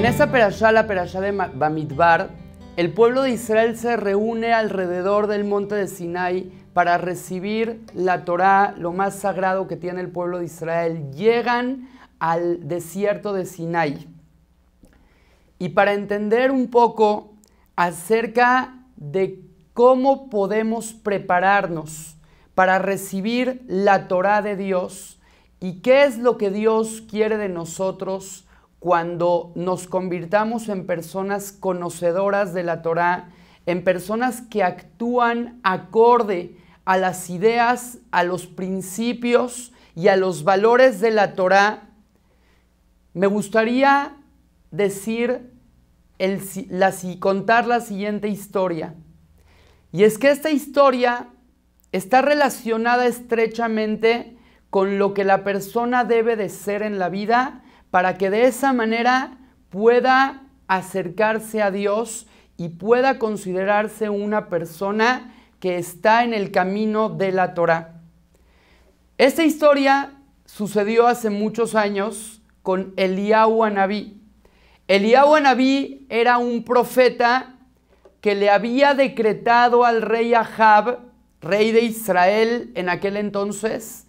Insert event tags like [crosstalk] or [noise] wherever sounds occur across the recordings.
En esa perashá, la perashá de Bamidbar, el pueblo de Israel se reúne alrededor del monte de Sinai para recibir la Torá, lo más sagrado que tiene el pueblo de Israel. Llegan al desierto de Sinai. Y para entender un poco acerca de cómo podemos prepararnos para recibir la Torá de Dios y qué es lo que Dios quiere de nosotros, cuando nos convirtamos en personas conocedoras de la Torá, en personas que actúan acorde a las ideas, a los principios y a los valores de la Torá, me gustaría decir el, contar la siguiente historia. Y es que esta historia está relacionada estrechamente con lo que la persona debe de ser en la vida para que de esa manera pueda acercarse a Dios y pueda considerarse una persona que está en el camino de la Torah. Esta historia sucedió hace muchos años con Eliahu Anabí. Eliahu Anabí era un profeta que le había decretado al rey Ahab, rey de Israel en aquel entonces,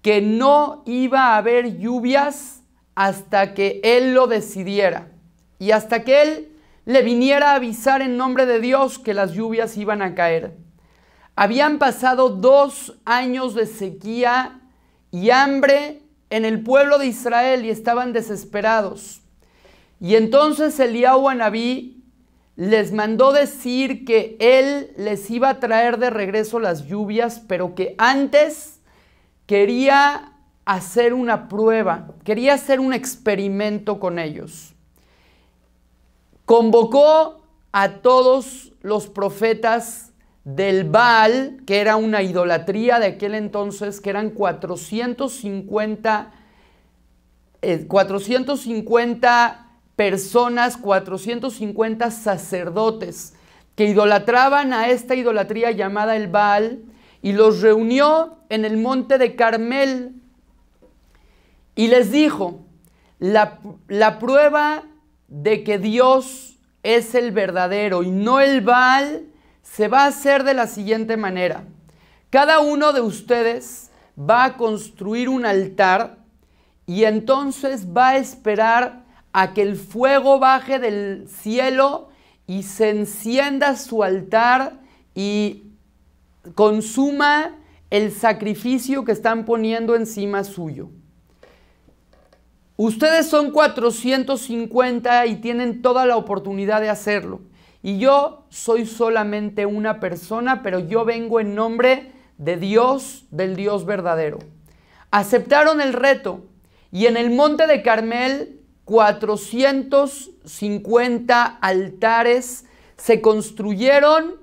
que no iba a haber lluvias hasta que él lo decidiera y hasta que él le viniera a avisar en nombre de Dios que las lluvias iban a caer. Habían pasado dos años de sequía y hambre en el pueblo de Israel y estaban desesperados. Y entonces Eliahu Anabí les mandó decir que él les iba a traer de regreso las lluvias, pero que antes quería hacer una prueba, quería hacer un experimento con ellos. Convocó a todos los profetas del Baal, que era una idolatría de aquel entonces, que eran 450, 450 eh, personas, 450 sacerdotes que idolatraban a esta idolatría llamada el Baal y los reunió en el monte de Carmel y les dijo, la, la prueba de que Dios es el verdadero y no el Baal se va a hacer de la siguiente manera. Cada uno de ustedes va a construir un altar y entonces va a esperar a que el fuego baje del cielo y se encienda su altar y consuma el sacrificio que están poniendo encima suyo. Ustedes son 450 y tienen toda la oportunidad de hacerlo. Y yo soy solamente una persona, pero yo vengo en nombre de Dios, del Dios verdadero. Aceptaron el reto y en el monte de Carmel 450 altares se construyeron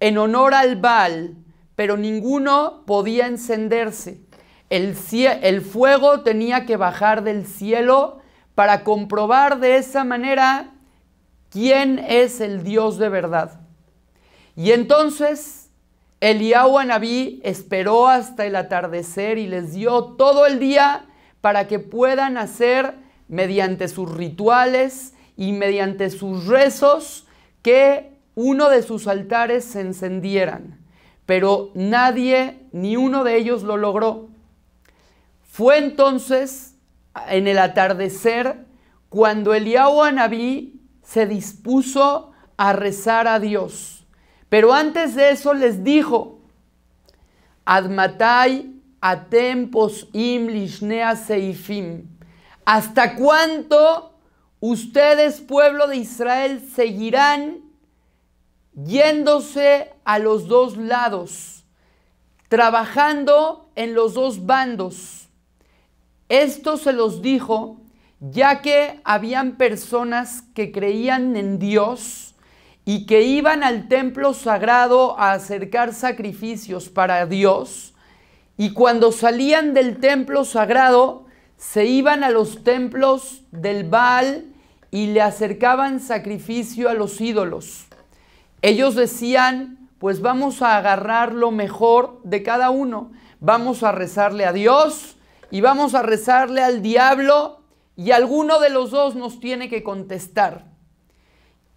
en honor al Baal, pero ninguno podía encenderse. El, fuego tenía que bajar del cielo para comprobar de esa manera quién es el Dios de verdad. Y entonces Eliahu Anabí esperó hasta el atardecer y les dio todo el día para que puedan hacer mediante sus rituales y mediante sus rezos que uno de sus altares se encendieran. Pero nadie, ni uno de ellos lo logró. Fue entonces en el atardecer cuando Eliahu Anabí se dispuso a rezar a Dios. Pero antes de eso les dijo, Admatai atempos im seifim. ¿Hasta cuánto ustedes, pueblo de Israel, seguirán yéndose a los dos lados, trabajando en los dos bandos? Esto se los dijo ya que habían personas que creían en Dios y que iban al templo sagrado a acercar sacrificios para Dios, y cuando salían del templo sagrado, se iban a los templos del Baal y le acercaban sacrificio a los ídolos. Ellos decían, pues vamos a agarrar lo mejor de cada uno, vamos a rezarle a Dios, y vamos a rezarle al diablo y alguno de los dos nos tiene que contestar.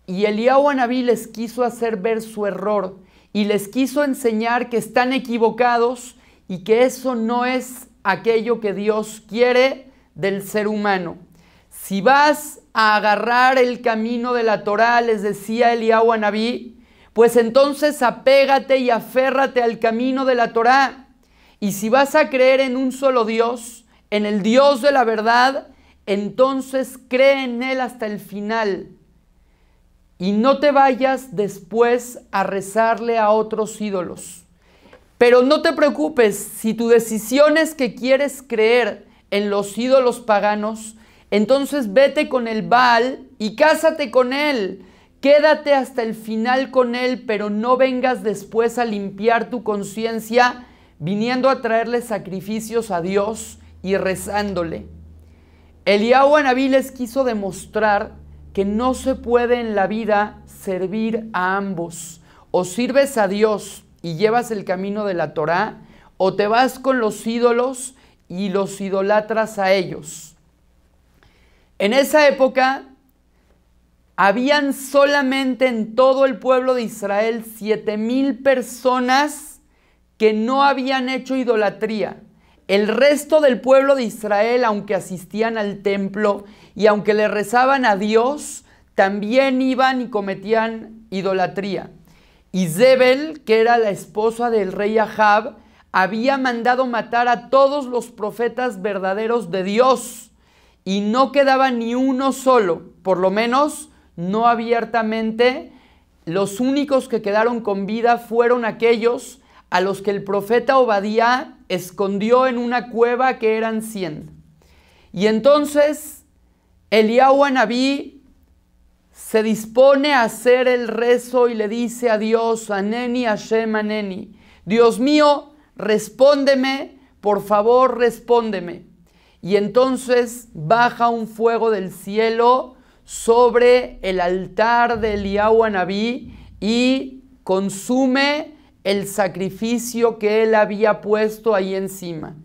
Y Eliyahu Anabí les quiso hacer ver su error y les quiso enseñar que están equivocados y que eso no es aquello que Dios quiere del ser humano. Si vas a agarrar el camino de la Torá, les decía Eliyahu Anabí, pues entonces apégate y aférrate al camino de la Torá. Y si vas a creer en un solo Dios, en el Dios de la verdad, entonces cree en Él hasta el final. Y no te vayas después a rezarle a otros ídolos. Pero no te preocupes, si tu decisión es que quieres creer en los ídolos paganos, entonces vete con el Baal y cásate con él. Quédate hasta el final con él, pero no vengas después a limpiar tu conciencia viniendo a traerle sacrificios a Dios y rezándole. Eliahu Anabí les quiso demostrar que no se puede en la vida servir a ambos. O sirves a Dios y llevas el camino de la Torá, o te vas con los ídolos y los idolatras a ellos. En esa época habían solamente en todo el pueblo de Israel siete mil personas que no habían hecho idolatría. El resto del pueblo de Israel, aunque asistían al templo y aunque le rezaban a Dios, también iban y cometían idolatría. Y Zebel, que era la esposa del rey Ahab, había mandado matar a todos los profetas verdaderos de Dios y no quedaba ni uno solo, por lo menos no abiertamente. Los únicos que quedaron con vida fueron aquellos a los que el profeta Obadía escondió en una cueva que eran 100 Y entonces Eliahu se dispone a hacer el rezo y le dice a Dios, Aneni Hashem Aneni, Dios mío, respóndeme, por favor, respóndeme. Y entonces baja un fuego del cielo sobre el altar de Eliahu nabí y consume el sacrificio que él había puesto ahí encima.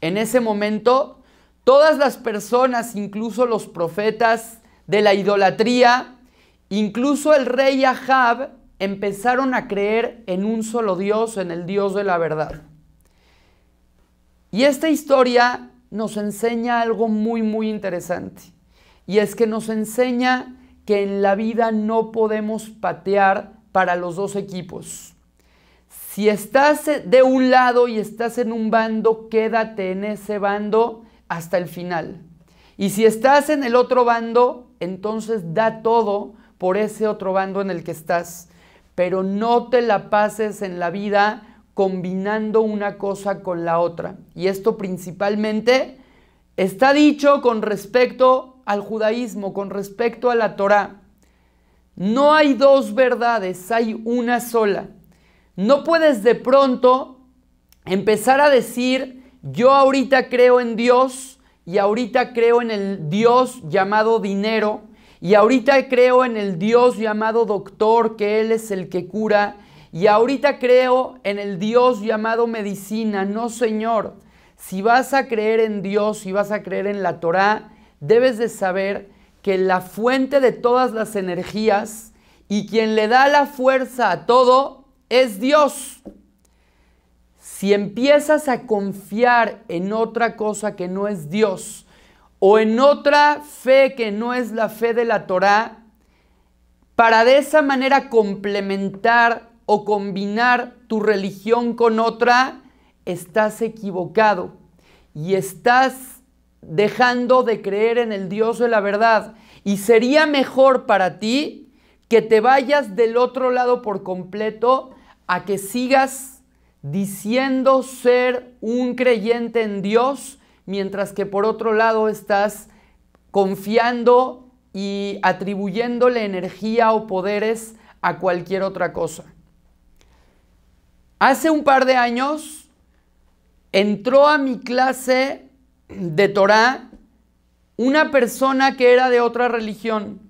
En ese momento, todas las personas, incluso los profetas de la idolatría, incluso el rey Ahab, empezaron a creer en un solo Dios, en el Dios de la verdad. Y esta historia nos enseña algo muy, muy interesante. Y es que nos enseña que en la vida no podemos patear para los dos equipos. Si estás eh, de un lado y estás en un bando, quédate en ese bando hasta el final. Y si estás en el otro bando, entonces da todo por ese otro bando en el que estás. Pero no te la pases en la vida combinando una cosa con la otra. Y esto principalmente está dicho con respecto al judaísmo, con respecto a la Torá. No hay dos verdades, hay una sola. No puedes de pronto empezar a decir, yo ahorita creo en Dios y ahorita creo en el Dios llamado dinero y ahorita creo en el Dios llamado doctor, que Él es el que cura y ahorita creo en el Dios llamado medicina. No, Señor, si vas a creer en Dios, si vas a creer en la Torá, debes de saber que la fuente de todas las energías y quien le da la fuerza a todo es Dios. Si empiezas a confiar en otra cosa que no es Dios o en otra fe que no es la fe de la Torá, para de esa manera complementar o combinar tu religión con otra, estás equivocado y estás dejando de creer en el Dios de la verdad. Y sería mejor para ti que te vayas del otro lado por completo a que sigas diciendo ser un creyente en Dios, mientras que por otro lado estás confiando y atribuyéndole energía o poderes a cualquier otra cosa. Hace un par de años entró a mi clase de Torah una persona que era de otra religión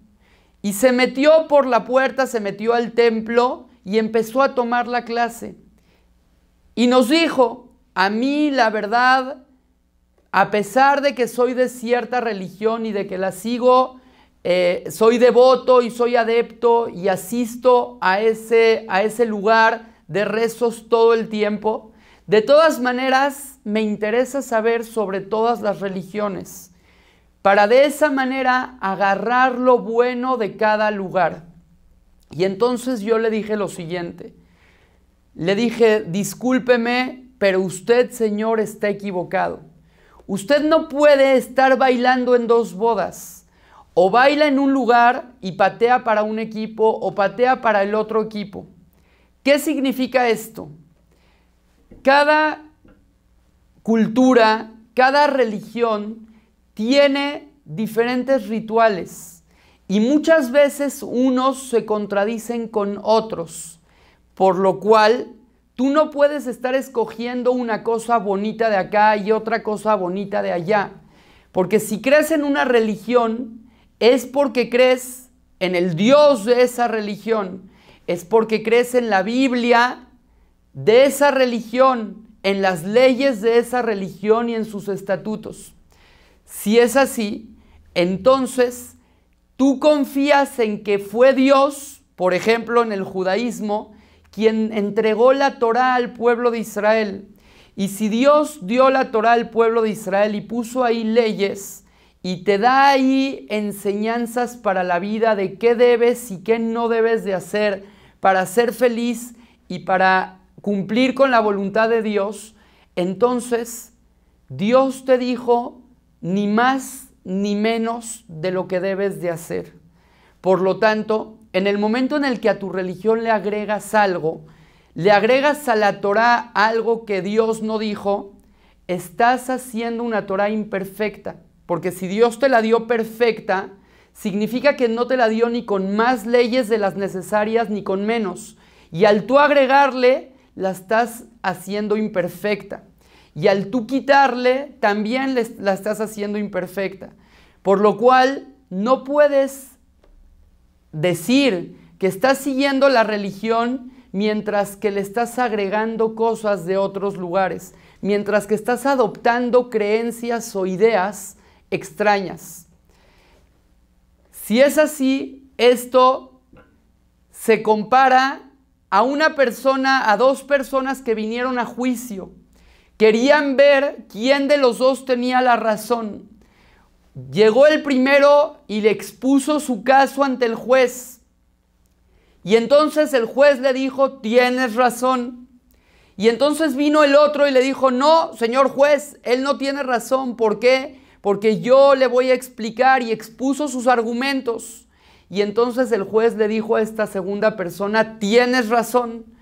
y se metió por la puerta, se metió al templo y empezó a tomar la clase. Y nos dijo, a mí la verdad, a pesar de que soy de cierta religión y de que la sigo, eh, soy devoto y soy adepto y asisto a a ese lugar de rezos todo el tiempo, de todas maneras me interesa saber sobre todas las religiones para de esa manera agarrar lo bueno de cada lugar. Y entonces yo le dije lo siguiente, le dije, discúlpeme, pero usted, señor, está equivocado. Usted no puede estar bailando en dos bodas. O baila en un lugar y patea para un equipo o patea para el otro equipo. ¿Qué significa esto? Cada cultura, cada religión tiene diferentes rituales y muchas veces unos se contradicen con otros, por lo cual tú no puedes estar escogiendo una cosa bonita de acá y otra cosa bonita de allá, porque si crees en una religión es porque crees en el Dios de esa religión, es porque crees en la Biblia de esa religión, en las leyes de esa religión y en sus estatutos. Si es así, entonces tú confías en que fue Dios, por ejemplo en el judaísmo, quien entregó la Torá al pueblo de Israel. Y si Dios dio la Torá al pueblo de Israel y puso ahí leyes y te da ahí enseñanzas para la vida de qué debes y qué no debes de hacer para ser feliz y para cumplir con la voluntad de Dios, entonces Dios te dijo ni más ni menos de lo que debes de hacer. Por lo tanto, en el momento en el que a tu religión le agregas algo, le agregas a la Torah algo que Dios no dijo, estás haciendo una Torah imperfecta. Porque si Dios te la dio perfecta, significa que no te la dio ni con más leyes de las necesarias ni con menos. Y al tú agregarle, la estás haciendo imperfecta. Y al tú quitarle, también la estás haciendo imperfecta. Por lo cual, no puedes decir que estás siguiendo la religión mientras que le estás agregando cosas de otros lugares, mientras que estás adoptando creencias o ideas extrañas. Si es así, esto se compara a una persona, a dos personas que vinieron a juicio Querían ver quién de los dos tenía la razón. Llegó el primero y le expuso su caso ante el juez. Y entonces el juez le dijo, tienes razón. Y entonces vino el otro y le dijo, no, señor juez, él no tiene razón. ¿Por qué? Porque yo le voy a explicar y expuso sus argumentos. Y entonces el juez le dijo a esta segunda persona, tienes razón.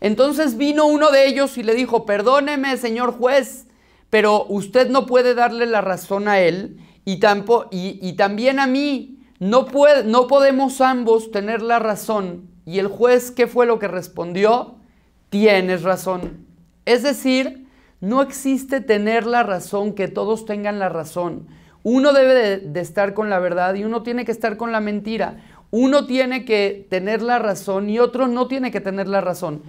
Entonces vino uno de ellos y le dijo, perdóneme, señor juez, pero usted no puede darle la razón a él y, tampoco y, también a mí. No, puede, no podemos ambos tener la razón. Y el juez, ¿qué fue lo que respondió? Tienes razón. Es decir, no existe tener la razón, que todos tengan la razón. Uno debe de, estar con la verdad y uno tiene que estar con la mentira. Uno tiene que tener la razón y otro no tiene que tener la razón.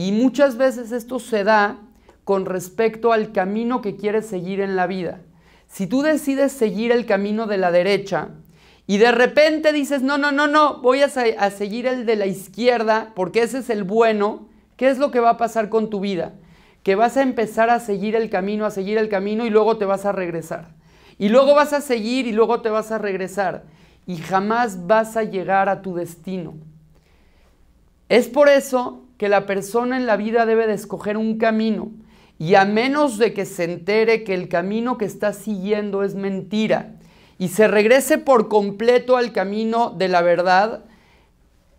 Y muchas veces esto se da con respecto al camino que quieres seguir en la vida. Si tú decides seguir el camino de la derecha y de repente dices, no, no, no, no, voy a, seguir el de la izquierda porque ese es el bueno, ¿qué es lo que va a pasar con tu vida? Que vas a empezar a seguir el camino, a seguir el camino y luego te vas a regresar. Y luego vas a seguir y luego te vas a regresar. Y jamás vas a llegar a tu destino. Es por eso que la persona en la vida debe de escoger un camino y a menos de que se entere que el camino que está siguiendo es mentira y se regrese por completo al camino de la verdad,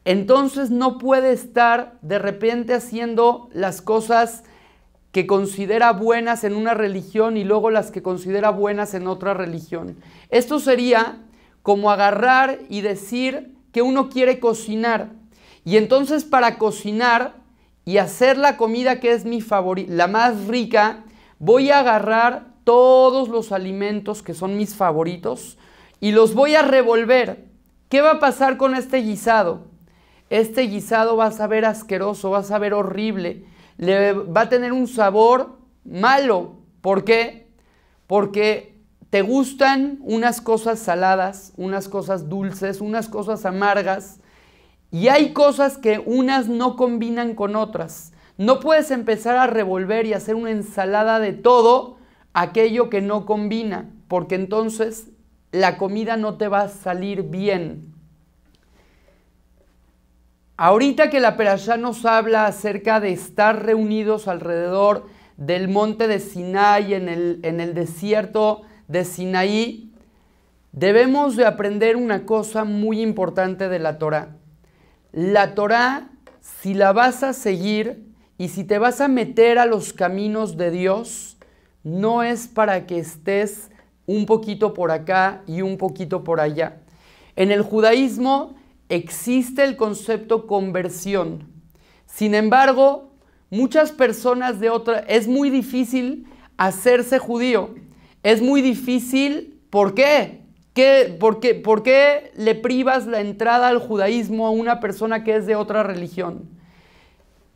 entonces no puede estar de repente haciendo las cosas que considera buenas en una religión y luego las que considera buenas en otra religión. Esto sería como agarrar y decir que uno quiere cocinar y entonces para cocinar y hacer la comida que es mi favorita, la más rica, voy a agarrar todos los alimentos que son mis favoritos y los voy a revolver. ¿Qué va a pasar con este guisado? Este guisado va a saber asqueroso, va a saber horrible, le va a tener un sabor malo. ¿Por qué? Porque te gustan unas cosas saladas, unas cosas dulces, unas cosas amargas y hay cosas que unas no combinan con otras. No puedes empezar a revolver y hacer una ensalada de todo aquello que no combina, porque entonces la comida no te va a salir bien. Ahorita que la Perashá nos habla acerca de estar reunidos alrededor del monte de Sinai, en el, en el desierto de Sinaí, debemos de aprender una cosa muy importante de la Torah. La Torá, si la vas a seguir y si te vas a meter a los caminos de Dios, no es para que estés un poquito por acá y un poquito por allá. En el judaísmo existe el concepto conversión. Sin embargo, muchas personas de otra es muy difícil hacerse judío. Es muy difícil, ¿por qué? por, qué, ¿Por qué le privas la entrada al judaísmo a una persona que es de otra religión?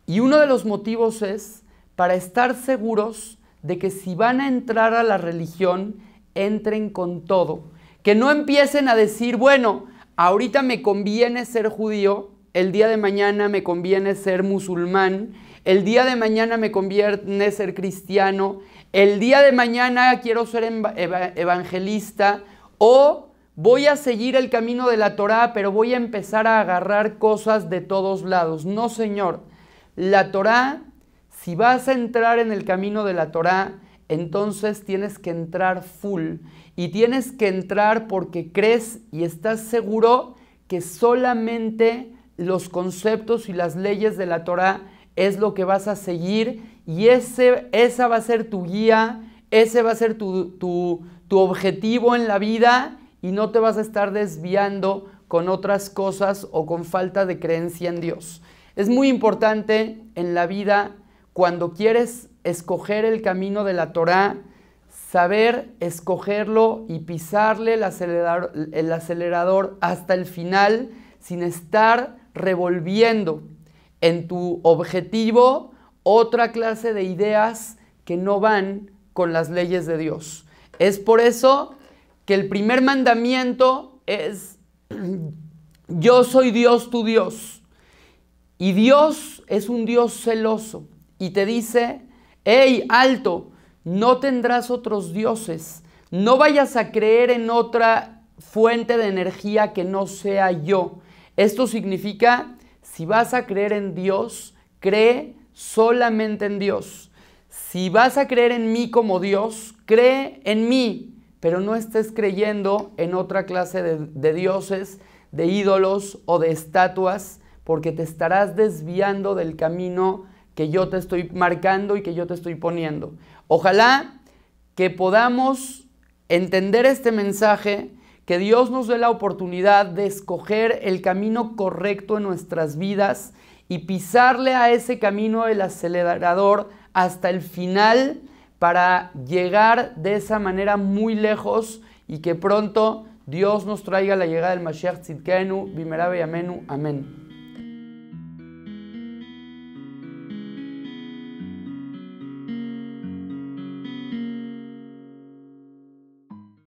Y uno de los motivos es para estar seguros de que si van a entrar a la religión, entren con todo. Que no empiecen a decir, bueno, ahorita me conviene ser judío, el día de mañana me conviene ser musulmán, el día de mañana me conviene ser cristiano, el día de mañana quiero ser evangelista, o voy a seguir el camino de la Torá, pero voy a empezar a agarrar cosas de todos lados. No, Señor. La Torá, si vas a entrar en el camino de la Torá, entonces tienes que entrar full y tienes que entrar porque crees y estás seguro que solamente los conceptos y las leyes de la Torá es lo que vas a seguir y ese, esa va a ser tu guía ese va a ser tu, objetivo en la vida y no te vas a estar desviando con otras cosas o con falta de creencia en Dios. Es muy importante en la vida, cuando quieres escoger el camino de la Torá, saber escogerlo y pisarle el acelerador, el acelerador, hasta el final sin estar revolviendo en tu objetivo otra clase de ideas que no van con las leyes de Dios. Es por eso que el primer mandamiento es, [clears throat] yo soy Dios tu Dios. Y Dios es un Dios celoso y te dice, hey, alto, no tendrás otros dioses, no vayas a creer en otra fuente de energía que no sea yo. Esto significa, si vas a creer en Dios, cree solamente en Dios si vas a creer en mí como Dios, cree en mí, pero no estés creyendo en otra clase de, dioses, de ídolos o de estatuas, porque te estarás desviando del camino que yo te estoy marcando y que yo te estoy poniendo. Ojalá que podamos entender este mensaje, que Dios nos dé la oportunidad de escoger el camino correcto en nuestras vidas y pisarle a ese camino el acelerador hasta el final para llegar de esa manera muy lejos y que pronto Dios nos traiga la llegada del Mashiach Tzidkenu, Bimerabe y Amén.